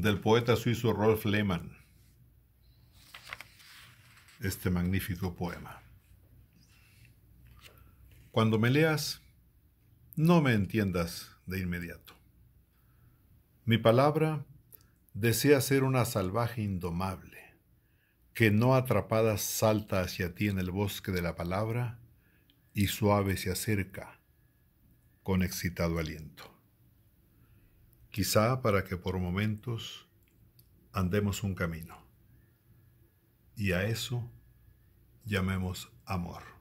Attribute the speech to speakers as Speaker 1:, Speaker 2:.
Speaker 1: del poeta suizo Rolf Lehmann este magnífico poema. Cuando me leas, no me entiendas de inmediato. Mi palabra desea ser una salvaje indomable, que no atrapada salta hacia ti en el bosque de la palabra y suave se acerca con excitado aliento quizá para que por momentos andemos un camino. Y a eso llamemos amor.